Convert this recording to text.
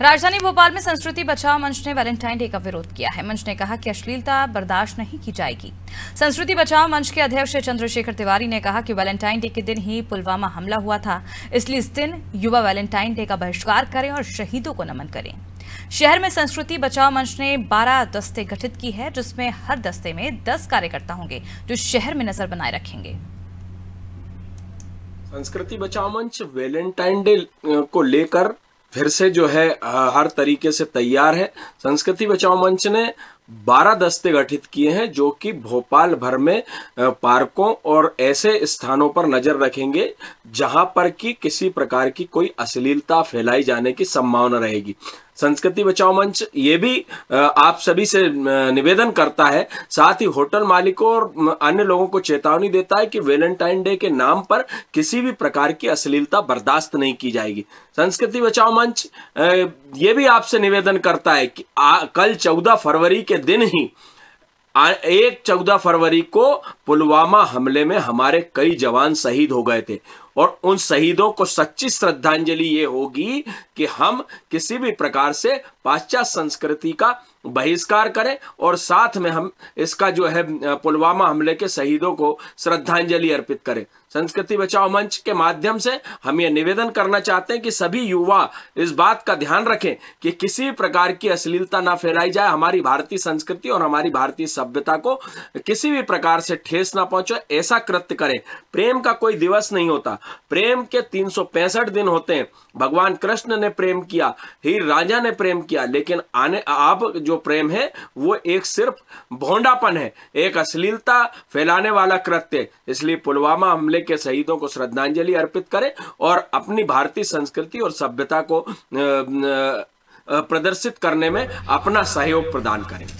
राजधानी भोपाल में संस्कृति बचाओ मंच ने वैलेंटाइन डे का विरोध किया है मंच ने कहा कि अश्लीलता बर्दाश्त नहीं की जाएगी संस्कृति बचाओ मंच के अध्यक्ष चंद्रशेखर तिवारी ने कहा कि वैलेंटाइन डे के दिन ही पुलवामा हमला हुआ था इसलिए इस दिन युवा वैलेंटाइन डे का बहिष्कार करें और शहीदों को नमन करें शहर में संस्कृति बचाओ मंच ने 12 दस्ते गठित की है जिसमें हर दस्ते में 10 कार्यकर्ता होंगे जो शहर में नजर बनाए रखेंगे संस्कृति बचाओ मंच वैलेंटाइन डे को लेकर फिर से जो है हर तरीके से तैयार है संस्कृति बचाओ मंच ने बारह दस्ते गठित किए हैं जो कि भोपाल भर में पार्कों और ऐसे स्थानों पर नजर रखेंगे जहां पर कि किसी प्रकार की कोई अश्लीलता फैलाई जाने की संभावना रहेगी संस्कृति बचाओ मंच ये भी आप सभी से निवेदन करता है साथ ही होटल मालिकों और अन्य लोगों को चेतावनी देता है कि वेलेंटाइन डे के नाम पर किसी भी प्रकार की अश्लीलता बर्दाश्त नहीं की जाएगी संस्कृति बचाओ मंच ये भी आपसे निवेदन करता है कि आ, कल चौदह फरवरी के दिन ही एक चौदह फरवरी को पुलवामा हमले में हमारे कई जवान शहीद हो गए थे और उन शहीदों को सच्ची श्रद्धांजलि ये होगी कि हम किसी भी प्रकार से पाश्चात्य संस्कृति का बहिष्कार करें और साथ में हम इसका जो है पुलवामा हमले के शहीदों को श्रद्धांजलि अर्पित करें संस्कृति बचाओ मंच के माध्यम से हम ये निवेदन करना चाहते हैं कि सभी युवा इस बात का ध्यान रखें कि किसी प्रकार की अश्लीलता ना फैलाई जाए हमारी भारतीय संस्कृति और हमारी भारतीय सभ्यता को किसी भी प्रकार से ठेस ना पहुंचे ऐसा कृत्य करें प्रेम का कोई दिवस नहीं होता प्रेम के तीन दिन होते हैं भगवान कृष्ण ने प्रेम किया हीर राजा ने प्रेम किया किया लेकिन आने आप जो प्रेम है वो एक सिर्फ भोंडापन है एक अश्लीलता फैलाने वाला कृत्य इसलिए पुलवामा हमले के शहीदों को श्रद्धांजलि अर्पित करें और अपनी भारतीय संस्कृति और सभ्यता को प्रदर्शित करने में अपना सहयोग प्रदान करें